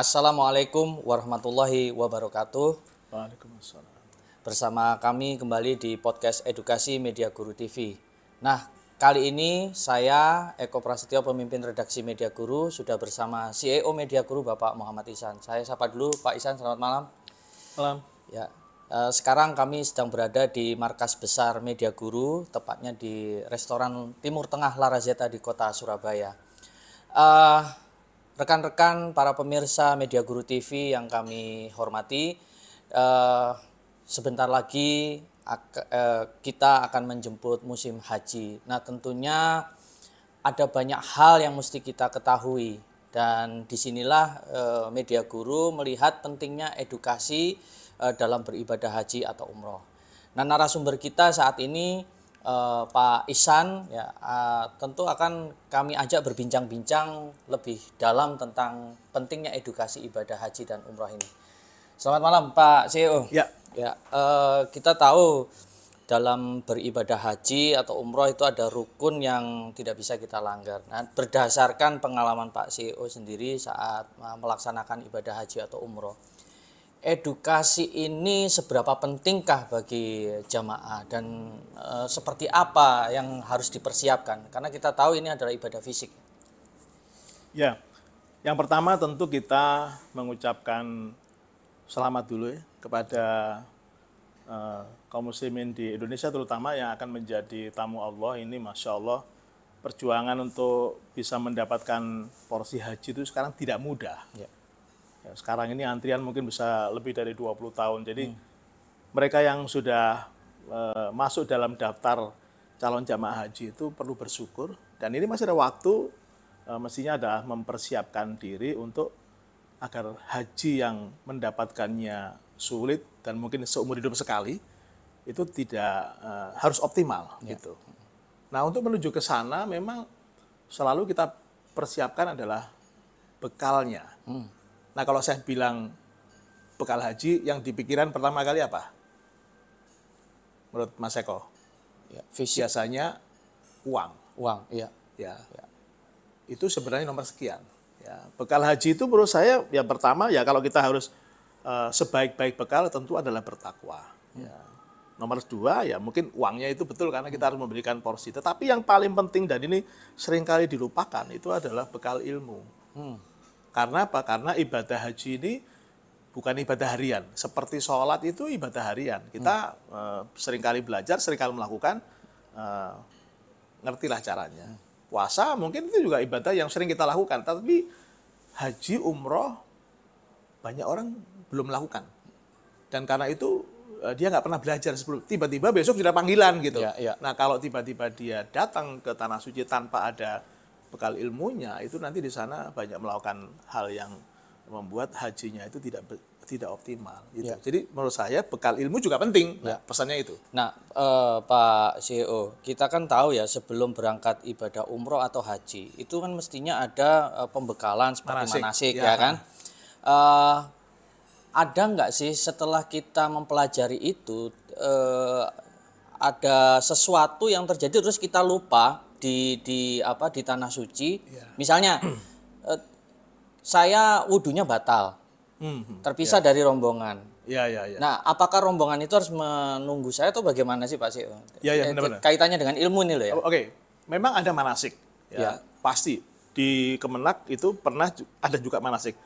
Assalamualaikum warahmatullahi wabarakatuh. Waalaikumsalam. Bersama kami kembali di podcast Edukasi Media Guru TV. Nah, kali ini saya Eko Prasetyo pemimpin redaksi Media Guru sudah bersama CEO Media Guru Bapak Muhammad Isan. Saya sapa dulu Pak Isan, selamat malam. Malam. Ya. Eh, sekarang kami sedang berada di markas besar Media Guru, tepatnya di restoran Timur Tengah Larazeta di kota Surabaya. Uh, rekan-rekan para pemirsa Media Guru TV yang kami hormati, eh, sebentar lagi ak eh, kita akan menjemput musim haji. Nah, tentunya ada banyak hal yang mesti kita ketahui dan disinilah eh, Media Guru melihat pentingnya edukasi eh, dalam beribadah haji atau umroh. Nah, narasumber kita saat ini uh, Pak Isan ya uh, tentu akan kami ajak berbincang-bincang lebih dalam tentang pentingnya edukasi ibadah haji dan umroh ini. Selamat malam Pak CEO. Ya. Ya uh, kita tahu dalam beribadah haji atau umroh itu ada rukun yang tidak bisa kita langgar. Nah berdasarkan pengalaman Pak CEO sendiri saat melaksanakan ibadah haji atau umroh edukasi ini seberapa pentingkah bagi jamaah dan e, seperti apa yang harus dipersiapkan? Karena kita tahu ini adalah ibadah fisik. Ya, yang pertama tentu kita mengucapkan selamat dulu ya, kepada e, kaum muslimin di Indonesia terutama yang akan menjadi tamu Allah ini, masya Allah perjuangan untuk bisa mendapatkan porsi haji itu sekarang tidak mudah. Ya Ya, sekarang ini antrian mungkin bisa lebih dari 20 tahun. Jadi hmm. mereka yang sudah e, masuk dalam daftar calon jamaah haji itu perlu bersyukur dan ini masih ada waktu e, mestinya ada mempersiapkan diri untuk agar haji yang mendapatkannya sulit dan mungkin seumur hidup sekali itu tidak e, harus optimal ya. gitu. Nah, untuk menuju ke sana memang selalu kita persiapkan adalah bekalnya. Hmm Nah kalau saya bilang bekal haji, yang dipikiran pertama kali apa? Menurut Mas Eko? Ya, Biasanya uang. Uang, iya. Ya. ya. Itu sebenarnya nomor sekian. Ya, bekal haji itu menurut saya yang pertama ya kalau kita harus uh, sebaik-baik bekal tentu adalah bertakwa. Hmm. Ya. Nomor dua ya mungkin uangnya itu betul karena kita harus memberikan porsi. Tetapi yang paling penting dan ini seringkali dilupakan itu adalah bekal ilmu. Hmm karena apa? Karena ibadah haji ini bukan ibadah harian. Seperti sholat itu ibadah harian. Kita hmm. uh, seringkali belajar, seringkali melakukan, uh, ngertilah caranya. Hmm. Puasa mungkin itu juga ibadah yang sering kita lakukan. Tapi haji, umroh, banyak orang belum melakukan. Dan karena itu uh, dia nggak pernah belajar sebelum tiba-tiba besok sudah panggilan gitu. Ya, ya. Nah kalau tiba-tiba dia datang ke tanah suci tanpa ada bekal ilmunya itu nanti di sana banyak melakukan hal yang membuat hajinya itu tidak tidak optimal gitu. Ya. Jadi menurut saya bekal ilmu juga penting. Nah, pesannya itu. Nah, eh, Pak CEO, kita kan tahu ya sebelum berangkat ibadah umroh atau haji, itu kan mestinya ada eh, pembekalan seperti manasik, manasik ya, ya kan. Eh, ada nggak sih setelah kita mempelajari itu eh, ada sesuatu yang terjadi terus kita lupa di di apa di tanah suci ya. misalnya eh, saya wudhunya batal hmm. terpisah ya. dari rombongan Ya, ya, ya. Nah, apakah rombongan itu harus menunggu saya atau bagaimana sih Pak sih Ya, ya, benar-benar. Kaitannya dengan ilmu ini loh ya. Oh, oke, okay. memang ada manasik. Ya, ya. Pasti. Di Kemenak itu pernah ada juga manasik.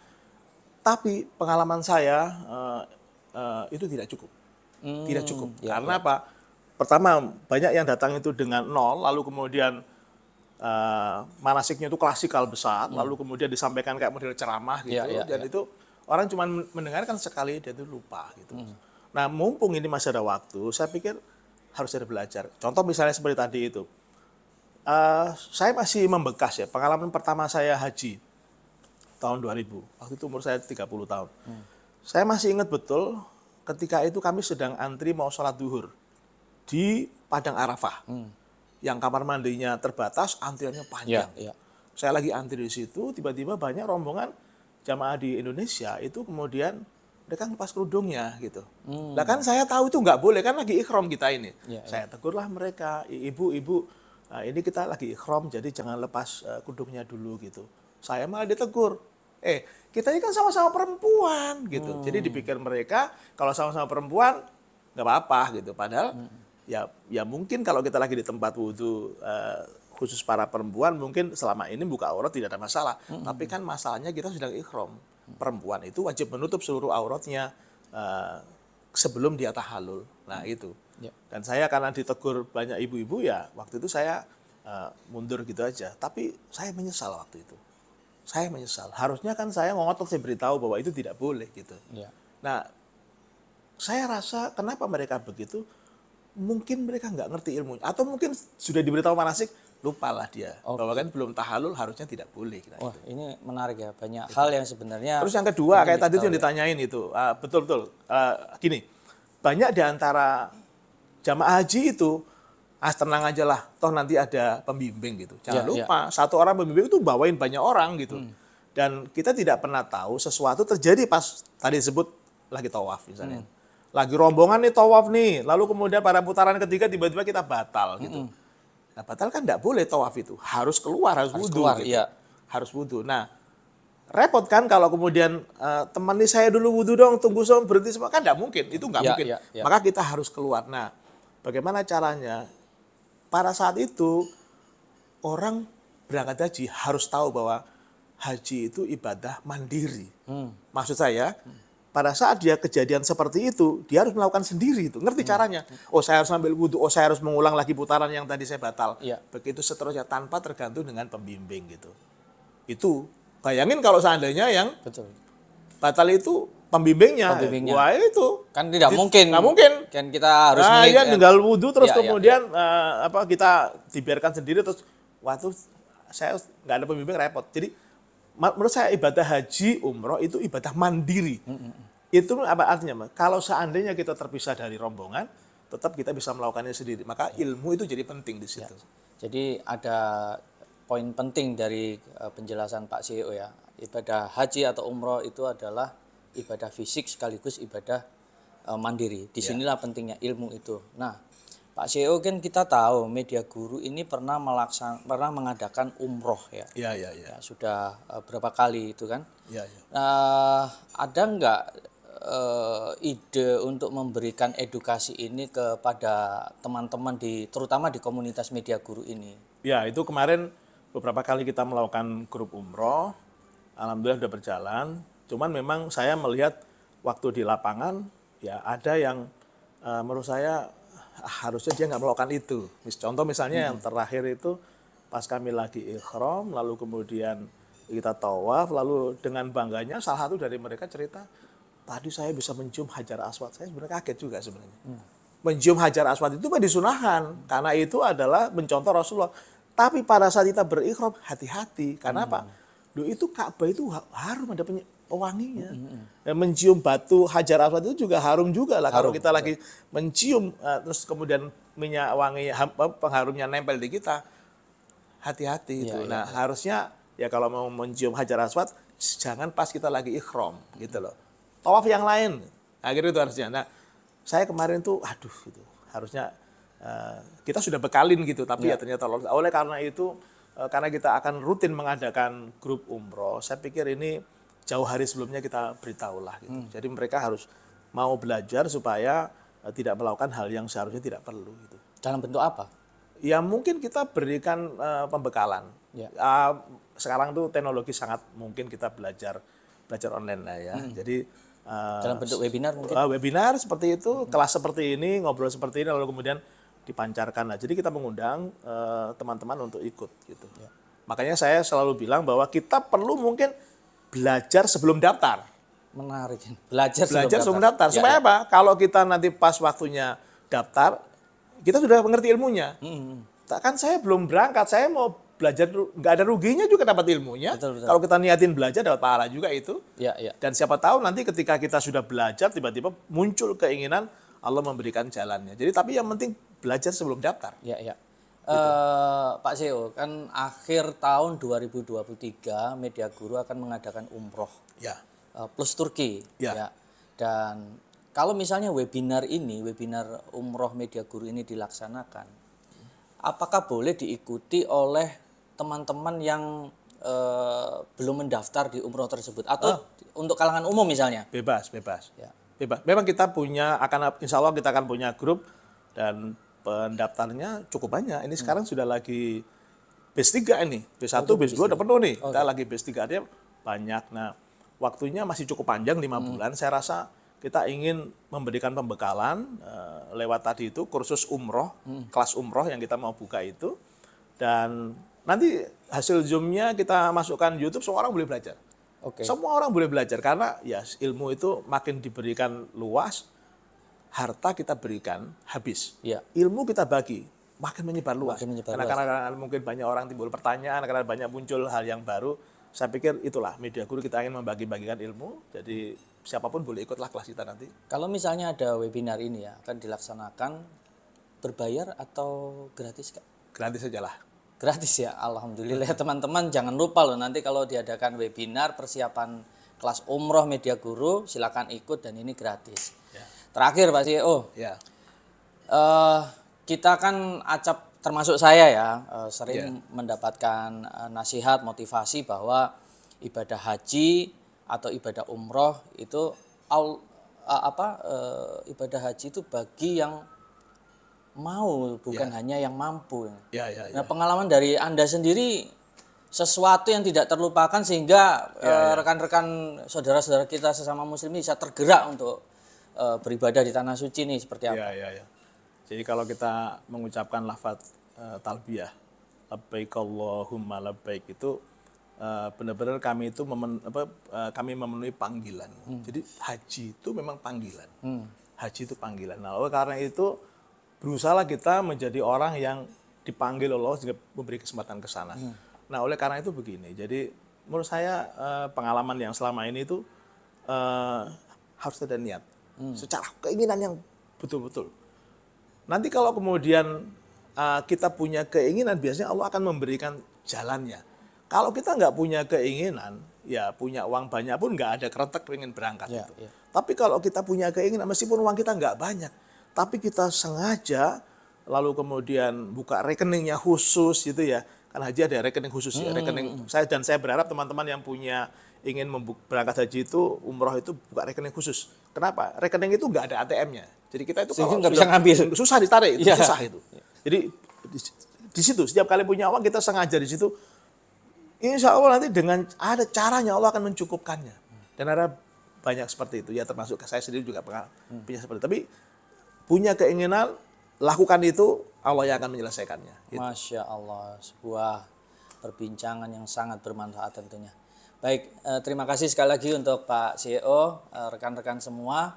Tapi pengalaman saya uh, uh, itu tidak cukup. Hmm, tidak cukup. Ya, Karena ya. apa? pertama banyak yang datang itu dengan nol, lalu kemudian uh, manasiknya itu klasikal besar, hmm. lalu kemudian disampaikan kayak model ceramah gitu, ya, ya, dan ya. itu orang cuma mendengarkan sekali dia itu lupa gitu. Hmm. Nah mumpung ini masih ada waktu, saya pikir harus ada belajar. Contoh misalnya seperti tadi itu, uh, saya masih membekas ya pengalaman pertama saya haji tahun 2000, waktu itu umur saya 30 tahun. Hmm. Saya masih ingat betul ketika itu kami sedang antri mau sholat duhur di Padang Arafah. Hmm. Yang kamar mandinya terbatas, antriannya ya, panjang. Ya, ya. Saya lagi antri di situ, tiba-tiba banyak rombongan jamaah di Indonesia itu kemudian mereka lepas kerudungnya gitu. Hmm. Lah kan saya tahu itu nggak boleh kan lagi ikhrom kita ini. Ya, ya. Saya tegurlah mereka, ibu-ibu nah ini kita lagi ikhrom jadi jangan lepas uh, kerudungnya dulu gitu. Saya malah ditegur. Eh, kita ini kan sama-sama perempuan gitu. Hmm. Jadi dipikir mereka kalau sama-sama perempuan nggak apa-apa gitu. Padahal hmm ya ya mungkin kalau kita lagi di tempat wudhu uh, khusus para perempuan mungkin selama ini buka aurat tidak ada masalah mm -hmm. tapi kan masalahnya kita sedang ikhrom perempuan itu wajib menutup seluruh auratnya uh, sebelum dia tahalul nah itu yeah. dan saya karena ditegur banyak ibu-ibu ya waktu itu saya uh, mundur gitu aja tapi saya menyesal waktu itu saya menyesal harusnya kan saya ngotot saya beritahu bahwa itu tidak boleh gitu yeah. nah saya rasa kenapa mereka begitu mungkin mereka nggak ngerti ilmunya atau mungkin sudah diberitahu manasik lupa lah dia okay. bahwa kan belum tahalul harusnya tidak boleh kira Wah, oh, ini menarik ya banyak itu. hal yang sebenarnya terus yang kedua kayak tadi itu yang ditanyain itu uh, betul betul uh, gini banyak diantara jamaah haji itu as ah, tenang aja lah toh nanti ada pembimbing gitu jangan ya, lupa ya. satu orang pembimbing itu bawain banyak orang gitu hmm. dan kita tidak pernah tahu sesuatu terjadi pas tadi disebut lagi tawaf misalnya hmm lagi rombongan nih tawaf nih, lalu kemudian pada putaran ketiga tiba-tiba kita batal gitu. Mm -hmm. Nah batal kan tidak boleh tawaf itu, harus keluar, harus, harus wudhu. Keluar, gitu. iya. Harus wudhu. Nah repot kan kalau kemudian uh, nih saya dulu wudhu dong, tunggu dong, berhenti semua. Kan tidak mungkin, itu nggak yeah, mungkin. Yeah, yeah. Maka kita harus keluar. Nah bagaimana caranya? Para saat itu orang berangkat haji harus tahu bahwa haji itu ibadah mandiri. Hmm. Maksud saya, hmm pada saat dia kejadian seperti itu, dia harus melakukan sendiri itu. Ngerti hmm. caranya? Oh, saya harus ambil wudhu, oh saya harus mengulang lagi putaran yang tadi saya batal. Ya. Begitu seterusnya tanpa tergantung dengan pembimbing gitu. Itu bayangin kalau seandainya yang Betul. batal itu pembimbingnya, pembimbingnya. wah itu kan tidak di, mungkin Tidak mungkin kan kita harus nah, ya, tinggal wudhu terus ya, kemudian ya, ya. Uh, apa kita dibiarkan sendiri terus waktu saya nggak ada pembimbing repot jadi menurut saya ibadah haji, umroh itu ibadah mandiri. Itu apa artinya? Kalau seandainya kita terpisah dari rombongan, tetap kita bisa melakukannya sendiri. Maka ya. ilmu itu jadi penting di situ. Ya. Jadi ada poin penting dari eh, penjelasan Pak CEO ya. Ibadah haji atau umroh itu adalah ibadah fisik sekaligus ibadah eh, mandiri. Disinilah ya. pentingnya ilmu itu. Nah, Pak CEO kan kita tahu Media Guru ini pernah melaksan pernah mengadakan umroh ya. Iya iya iya. Ya, sudah uh, berapa kali itu kan? Iya iya. Uh, ada nggak uh, ide untuk memberikan edukasi ini kepada teman-teman di terutama di komunitas Media Guru ini? Ya itu kemarin beberapa kali kita melakukan grup umroh, alhamdulillah sudah berjalan. Cuman memang saya melihat waktu di lapangan ya ada yang uh, menurut saya harusnya dia nggak melakukan itu. Mis, contoh misalnya hmm. yang terakhir itu pas kami lagi ikhrom lalu kemudian kita tawaf, lalu dengan bangganya salah satu dari mereka cerita, tadi saya bisa mencium hajar aswad. Saya sebenarnya kaget juga sebenarnya. Hmm. Mencium hajar aswad itu disunahkan, hmm. karena itu adalah mencontoh Rasulullah. Tapi pada saat kita berikhram, hati-hati. Karena hmm. apa? Duh, itu Ka'bah itu harum ada wanginya. Mm-hmm. Dan mencium batu hajar aswad itu juga harum juga lah. Kalau kita lagi mencium uh, terus kemudian minyak wangi pengharumnya nempel di kita, hati-hati iya, itu. Ya, nah ya. harusnya ya kalau mau mencium hajar aswad jangan pas kita lagi ikhrom gitu loh. Tawaf yang lain. Akhirnya itu harusnya. Nah saya kemarin tuh aduh gitu harusnya uh, kita sudah bekalin gitu tapi ya, ya ternyata lolos. Oleh karena itu eh, karena kita akan rutin mengadakan grup umroh, saya pikir ini jauh hari sebelumnya kita beritahulah gitu. Hmm. Jadi mereka harus mau belajar supaya eh, tidak melakukan hal yang seharusnya tidak perlu gitu. Dalam bentuk apa? Ya mungkin kita berikan uh, pembekalan. Ya. Uh, sekarang tuh teknologi sangat mungkin kita belajar belajar online lah ya. Hmm. Jadi uh, dalam bentuk webinar mungkin. Uh, webinar seperti itu, hmm. kelas seperti ini, ngobrol seperti ini lalu kemudian dipancarkan lah. Jadi kita mengundang teman-teman uh, untuk ikut gitu. Ya. Makanya saya selalu bilang bahwa kita perlu mungkin belajar sebelum daftar. Menarik. Belajar, belajar sebelum, sebelum daftar. daftar. Ya, Supaya ya, ya. apa? Kalau kita nanti pas waktunya daftar, kita sudah mengerti ilmunya. Hmm. Kan saya belum berangkat, saya mau belajar nggak ada ruginya juga dapat ilmunya. Betul, betul. Kalau kita niatin belajar dapat pahala juga itu. Ya, ya. Dan siapa tahu nanti ketika kita sudah belajar tiba-tiba muncul keinginan Allah memberikan jalannya. Jadi tapi yang penting belajar sebelum daftar. Ya, ya. Gitu. Eh, Pak CEO kan akhir tahun 2023 Media Guru akan mengadakan umroh ya. Uh, plus Turki. Ya. ya. Dan kalau misalnya webinar ini, webinar umroh Media Guru ini dilaksanakan, apakah boleh diikuti oleh teman-teman yang uh, belum mendaftar di umroh tersebut atau oh. untuk kalangan umum misalnya? Bebas, bebas. Ya. Bebas. Memang kita punya akan insya Allah kita akan punya grup dan pendaftarnya cukup banyak. Ini hmm. sekarang sudah lagi base 3 ini. Base 1, oh, base 2 udah penuh nih. Okay. Kita lagi base 3 artinya banyak. Nah, waktunya masih cukup panjang 5 hmm. bulan. Saya rasa kita ingin memberikan pembekalan uh, lewat tadi itu kursus umroh, hmm. kelas umroh yang kita mau buka itu. Dan nanti hasil zoomnya kita masukkan YouTube semua orang boleh belajar. Okay. Semua orang boleh belajar karena ya ilmu itu makin diberikan luas, harta kita berikan habis, ya. ilmu kita bagi makin menyebar luas. Makin menyebar karena, luas. Karena, karena mungkin banyak orang timbul pertanyaan, karena banyak muncul hal yang baru. Saya pikir itulah media guru kita ingin membagi-bagikan ilmu. Jadi siapapun boleh ikutlah kelas kita nanti. Kalau misalnya ada webinar ini ya akan dilaksanakan berbayar atau gratis kak? Gratis saja lah. Gratis ya, alhamdulillah ya, teman-teman jangan lupa loh nanti kalau diadakan webinar persiapan kelas umroh media guru silakan ikut dan ini gratis. Terakhir Pak CEO. Ya. Uh, kita kan acap termasuk saya ya uh, sering yeah. mendapatkan uh, nasihat motivasi bahwa ibadah haji atau ibadah umroh itu al, uh, apa uh, ibadah haji itu bagi yang mau bukan yeah. hanya yang mampu. Yeah, yeah, yeah. Nah pengalaman dari anda sendiri sesuatu yang tidak terlupakan sehingga ya, ya. rekan-rekan ya, uh, rekan -rekan saudara-saudara kita sesama muslim bisa tergerak untuk uh, beribadah di tanah suci nih seperti iya, apa? Ya, ya, ya. Jadi kalau kita mengucapkan lafaz uh, talbiyah, labbaik labbaik itu uh, benar-benar kami itu memen, apa, uh, kami memenuhi panggilan. Hmm. Jadi haji itu memang panggilan. Hmm. Haji itu panggilan. Nah, oleh karena itu berusaha kita menjadi orang yang dipanggil oleh Allah sehingga memberi kesempatan ke sana. Hmm. Nah, oleh karena itu begini. Jadi menurut saya uh, pengalaman yang selama ini itu uh, harus ada niat hmm. secara keinginan yang betul-betul. Nanti kalau kemudian uh, kita punya keinginan, biasanya Allah akan memberikan jalannya. Kalau kita nggak punya keinginan, ya punya uang banyak pun nggak ada keretek pengen berangkat ya, itu. Ya. Tapi kalau kita punya keinginan, meskipun uang kita nggak banyak, tapi kita sengaja lalu kemudian buka rekeningnya khusus gitu ya. Kan haji ada rekening khusus ya, hmm. ya, rekening hmm. saya dan saya berharap teman-teman yang punya ingin berangkat haji itu umroh itu buka rekening khusus Kenapa? Rekening itu nggak ada ATM-nya. Jadi kita itu kalau nggak bisa ngambil. Susah ditarik, itu yeah. susah itu. Iya. Jadi di, di situ setiap kali punya uang kita sengaja di situ. Insya Allah nanti dengan ada caranya Allah akan mencukupkannya. Dan ada banyak seperti itu ya termasuk saya sendiri juga pernah hmm. punya seperti itu. Tapi punya keinginan lakukan itu Allah yang akan menyelesaikannya. Gitu. Masya Allah sebuah perbincangan yang sangat bermanfaat tentunya. Baik, eh, terima kasih sekali lagi untuk Pak CEO, eh, rekan-rekan semua.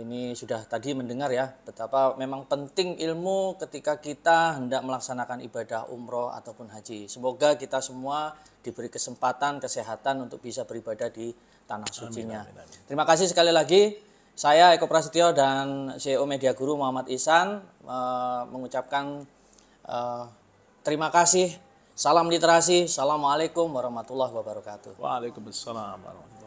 Ini sudah tadi mendengar ya betapa memang penting ilmu ketika kita hendak melaksanakan ibadah umroh ataupun haji. Semoga kita semua diberi kesempatan, kesehatan untuk bisa beribadah di tanah sucinya. Amin, Terima kasih sekali lagi. Saya Eko Prasetyo dan CEO Media Guru Muhammad Isan eh, mengucapkan terima kasih Salam literasi. Assalamualaikum warahmatullahi wabarakatuh. Waalaikumsalam warahmatullahi wabarakatuh.